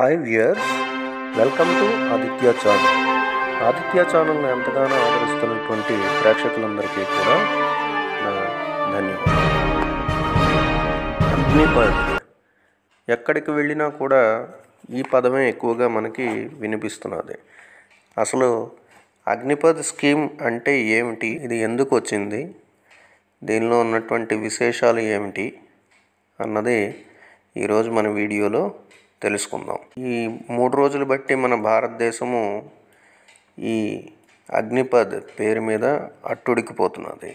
Five years welcome to Aditya channel Aditya ఛానల్ను ఎంతగానో ఆదరిస్తున్నటువంటి ప్రేక్షకులందరికీ కూడా నా ధన్యవాదాలు ఎక్కడికి వెళ్ళినా కూడా ఈ పదమే ఎక్కువగా మనకి వినిపిస్తున్నది అసలు అగ్నిపథ్ స్కీమ్ అంటే ఏమిటి ఇది ఎందుకు వచ్చింది దీనిలో ఉన్నటువంటి విశేషాలు ఏమిటి అన్నది ఈరోజు మన వీడియోలో తెలుసుకుందాం ఈ మూడు రోజులు బట్టి మన భారతదేశము ఈ అగ్నిపద్ పేరు మీద అట్టుడికిపోతున్నది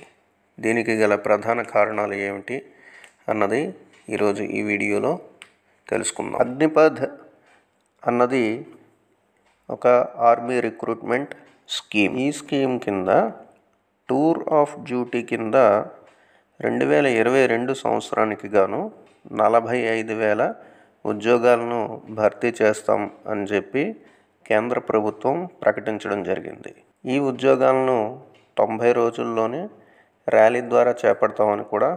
దీనికి గల ప్రధాన కారణాలు ఏమిటి అన్నది ఈరోజు ఈ వీడియోలో తెలుసుకుందాం అగ్నిపద్ అన్నది ఒక ఆర్మీ రిక్రూట్మెంట్ స్కీమ్ ఈ స్కీమ్ కింద టూర్ ఆఫ్ డ్యూటీ కింద రెండు వేల ఇరవై రెండు సంవత్సరానికి గాను నలభై ఐదు వేల ఉద్యోగాలను భర్తీ చేస్తాం అని చెప్పి కేంద్ర ప్రభుత్వం ప్రకటించడం జరిగింది ఈ ఉద్యోగాలను తొంభై రోజుల్లోనే ర్యాలీ ద్వారా చేపడతామని కూడా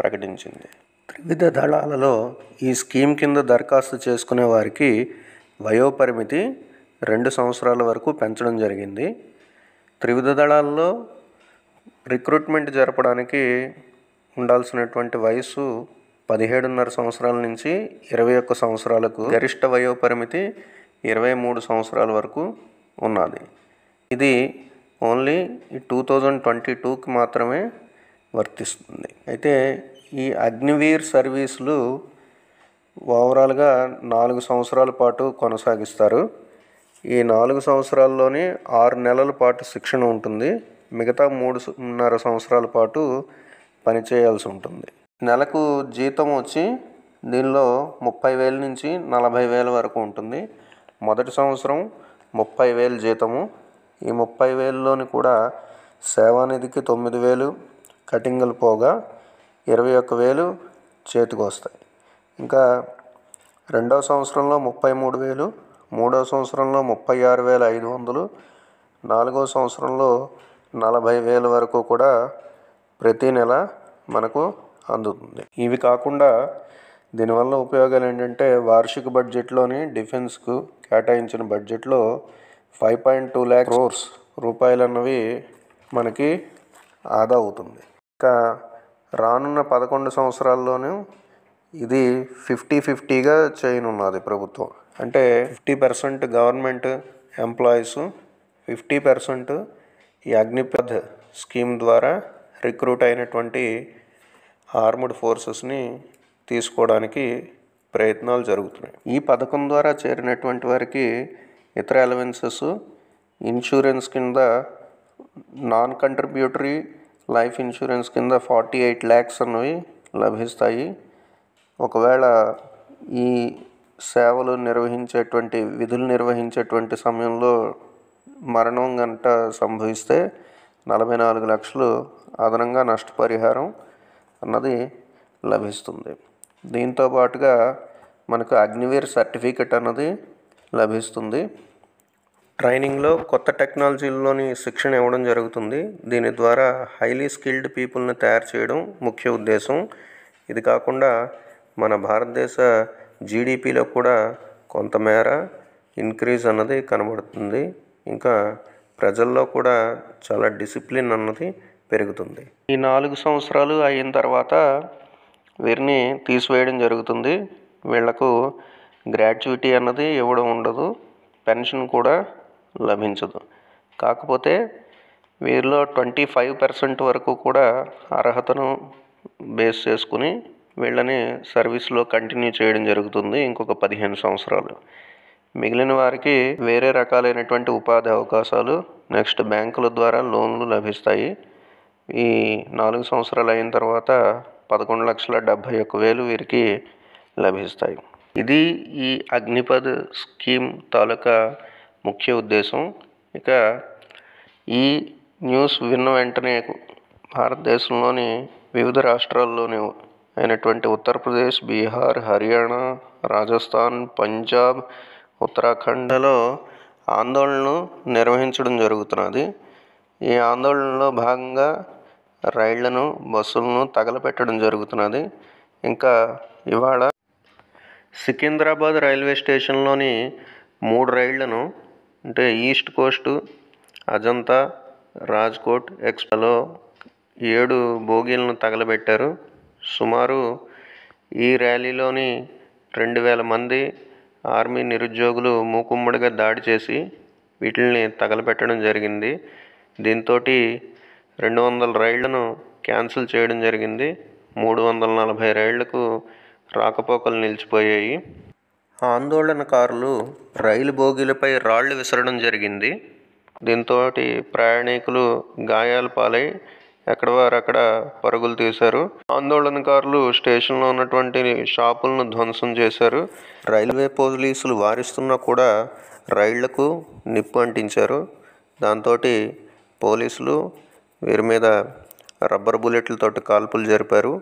ప్రకటించింది త్రివిధ దళాలలో ఈ స్కీమ్ కింద దరఖాస్తు చేసుకునే వారికి వయోపరిమితి రెండు సంవత్సరాల వరకు పెంచడం జరిగింది త్రివిధ దళాల్లో రిక్రూట్మెంట్ జరపడానికి ఉండాల్సినటువంటి వయసు పదిహేడున్నర సంవత్సరాల నుంచి ఇరవై ఒక్క సంవత్సరాలకు గరిష్ట వయోపరిమితి ఇరవై మూడు సంవత్సరాల వరకు ఉన్నది ఇది ఓన్లీ టూ థౌజండ్ ట్వంటీ టూకి మాత్రమే వర్తిస్తుంది అయితే ఈ అగ్నివీర్ సర్వీసులు ఓవరాల్గా నాలుగు సంవత్సరాల పాటు కొనసాగిస్తారు ఈ నాలుగు సంవత్సరాల్లోనే ఆరు నెలల పాటు శిక్షణ ఉంటుంది మిగతా మూడున్నర సంవత్సరాల పాటు పనిచేయాల్సి ఉంటుంది నెలకు జీతం వచ్చి దీనిలో ముప్పై వేల నుంచి నలభై వేల వరకు ఉంటుంది మొదటి సంవత్సరం ముప్పై వేలు జీతము ఈ ముప్పై వేలులోని కూడా సేవానిధికి తొమ్మిది వేలు కటింగులు పోగా ఇరవై ఒక్క వేలు చేతికి వస్తాయి ఇంకా రెండవ సంవత్సరంలో ముప్పై మూడు వేలు మూడో సంవత్సరంలో ముప్పై ఆరు వేల ఐదు వందలు నాలుగో సంవత్సరంలో నలభై వేల వరకు కూడా ప్రతీ నెల మనకు అందుతుంది ఇవి కాకుండా దీనివల్ల ఉపయోగాలు ఏంటంటే వార్షిక బడ్జెట్లోని డిఫెన్స్కు కేటాయించిన బడ్జెట్లో five point two lakh crores రూపాయలు అన్నవి మనకి ఆదా అవుతుంది ఇంకా రానున్న పదకొండు సంవత్సరాల్లోనూ ఇది ఫిఫ్టీ ఫిఫ్టీగా చేయనున్నది ప్రభుత్వం అంటే fifty percent government employees fifty percent ఈ అగ్నిపథ్ స్కీమ్ ద్వారా రిక్రూట్ అయినటువంటి ఆర్మ్డ్ ఫోర్సెస్ని తీసుకోవడానికి ప్రయత్నాలు జరుగుతున్నాయి ఈ పథకం ద్వారా చేరినటువంటి వారికి ఇతర అలవెన్సెస్ ఇన్సూరెన్స్ కింద నాన్ కంట్రిబ్యూటరీ లైఫ్ ఇన్సూరెన్స్ కింద ఫార్టీ ఎయిట్ ల్యాక్స్ అనేవి లభిస్తాయి ఒకవేళ ఈ సేవలు నిర్వహించేటువంటి విధులు నిర్వహించేటువంటి సమయంలో మరణం గంట సంభవిస్తే నలభై నాలుగు లక్షలు అదనంగా నష్టపరిహారం అన్నది లభిస్తుంది దీంతో పాటుగా మనకు అగ్నివీర్ సర్టిఫికెట్ అన్నది లభిస్తుంది ట్రైనింగ్లో కొత్త టెక్నాలజీల్లోని శిక్షణ ఇవ్వడం జరుగుతుంది దీని ద్వారా హైలీ స్కిల్డ్ పీపుల్ని తయారు చేయడం ముఖ్య ఉద్దేశం ఇది కాకుండా మన భారతదేశ జీడిపిలో కూడా కొంతమేర ఇంక్రీజ్ అన్నది కనబడుతుంది ఇంకా ప్రజల్లో కూడా చాలా డిసిప్లిన్ అన్నది పెరుగుతుంది ఈ నాలుగు సంవత్సరాలు అయిన తర్వాత వీరిని తీసివేయడం జరుగుతుంది వీళ్లకు గ్రాట్యుటీ అన్నది ఇవ్వడం ఉండదు పెన్షన్ కూడా లభించదు కాకపోతే వీరిలో ట్వంటీ ఫైవ్ పర్సెంట్ వరకు కూడా అర్హతను బేస్ చేసుకుని వీళ్ళని సర్వీస్లో కంటిన్యూ చేయడం జరుగుతుంది ఇంకొక పదిహేను సంవత్సరాలు మిగిలిన వారికి వేరే రకాలైనటువంటి ఉపాధి అవకాశాలు నెక్స్ట్ బ్యాంకుల ద్వారా లోన్లు లభిస్తాయి ఈ నాలుగు సంవత్సరాలు అయిన తర్వాత పదకొండు లక్షల డెబ్భై ఒక్క వేలు వీరికి లభిస్తాయి ఇది ఈ అగ్నిపద్ స్కీమ్ తాలూకా ముఖ్య ఉద్దేశం ఇక ఈ న్యూస్ విన్న వెంటనే భారతదేశంలోని వివిధ రాష్ట్రాల్లోని అయినటువంటి ఉత్తరప్రదేశ్ బీహార్ హర్యానా రాజస్థాన్ పంజాబ్ ఉత్తరాఖండ్లో ఆందోళనలు నిర్వహించడం జరుగుతున్నది ఈ ఆందోళనలో భాగంగా రైళ్ళను బస్సులను తగలపెట్టడం జరుగుతున్నది ఇంకా ఇవాళ సికింద్రాబాద్ రైల్వే స్టేషన్లోని మూడు రైళ్లను అంటే ఈస్ట్ కోస్ట్ అజంతా రాజ్కోట్ ఎక్స్ప్రెస్లో ఏడు బోగీలను తగలబెట్టారు సుమారు ఈ ర్యాలీలోని రెండు వేల మంది ఆర్మీ నిరుద్యోగులు మూకుమ్మడిగా దాడి చేసి వీటిల్ని తగలబెట్టడం జరిగింది దీంతో రెండు వందల రైళ్లను క్యాన్సిల్ చేయడం జరిగింది మూడు వందల నలభై రైళ్లకు రాకపోకలు నిలిచిపోయాయి ఆందోళనకారులు రైలు బోగీలపై రాళ్లు విసరడం జరిగింది దీంతో ప్రయాణికులు గాయాల పాలై ఎక్కడ వారక్కడ పరుగులు తీశారు ఆందోళనకారులు స్టేషన్లో ఉన్నటువంటి షాపులను ధ్వంసం చేశారు రైల్వే పోలీసులు వారిస్తున్నా కూడా రైళ్లకు నిప్పు అంటించారు దాంతో పోలీసులు వీరి మీద రబ్బర్ బుల్లెట్లతోటి కాల్పులు జరిపారు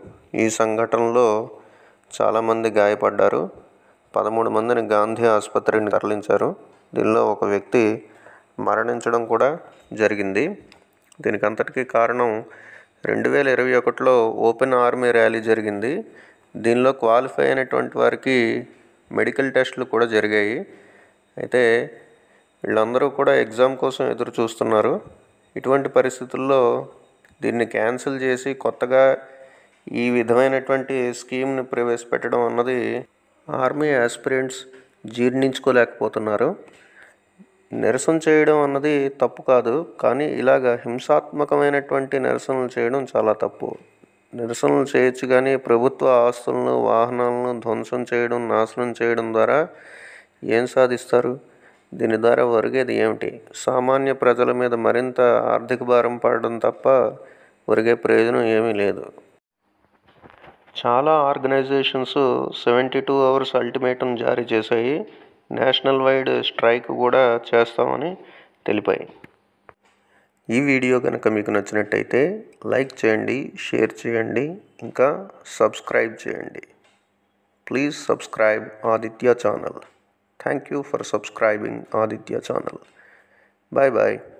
ఈ సంఘటనలో చాలామంది గాయపడ్డారు పదమూడు మందిని గాంధీ ఆసుపత్రిని తరలించారు దీనిలో ఒక వ్యక్తి మరణించడం కూడా జరిగింది దీనికంతటికీ కారణం రెండు వేల ఇరవై ఒకటిలో ఓపెన్ ఆర్మీ ర్యాలీ జరిగింది దీనిలో క్వాలిఫై అయినటువంటి వారికి మెడికల్ టెస్టులు కూడా జరిగాయి అయితే వీళ్ళందరూ కూడా ఎగ్జామ్ కోసం ఎదురు చూస్తున్నారు ఇటువంటి పరిస్థితుల్లో దీన్ని క్యాన్సిల్ చేసి కొత్తగా ఈ విధమైనటువంటి స్కీమ్ని ప్రవేశపెట్టడం అన్నది ఆర్మీ ఆస్పిరెంట్స్ జీర్ణించుకోలేకపోతున్నారు నిరసన చేయడం అన్నది తప్పు కాదు కానీ ఇలాగ హింసాత్మకమైనటువంటి నిరసనలు చేయడం చాలా తప్పు నిరసనలు చేయొచ్చు కానీ ప్రభుత్వ ఆస్తులను వాహనాలను ధ్వంసం చేయడం నాశనం చేయడం ద్వారా ఏం సాధిస్తారు దీని ద్వారా ఒరిగేది ఏమిటి సామాన్య ప్రజల మీద మరింత ఆర్థిక భారం పడడం తప్ప ఒరిగే ప్రయోజనం ఏమీ లేదు చాలా organisations seventy two hours ultimatum జారీ చేశాయి నేషనల్ వైడ్ స్ట్రైక్ కూడా చేస్తామని తెలిపాయి ఈ వీడియో కనుక మీకు నచ్చినట్టయితే లైక్ చేయండి షేర్ చేయండి ఇంకా సబ్స్క్రైబ్ చేయండి please subscribe Aditya channel Thank you for subscribing Aditya channel. Bye bye.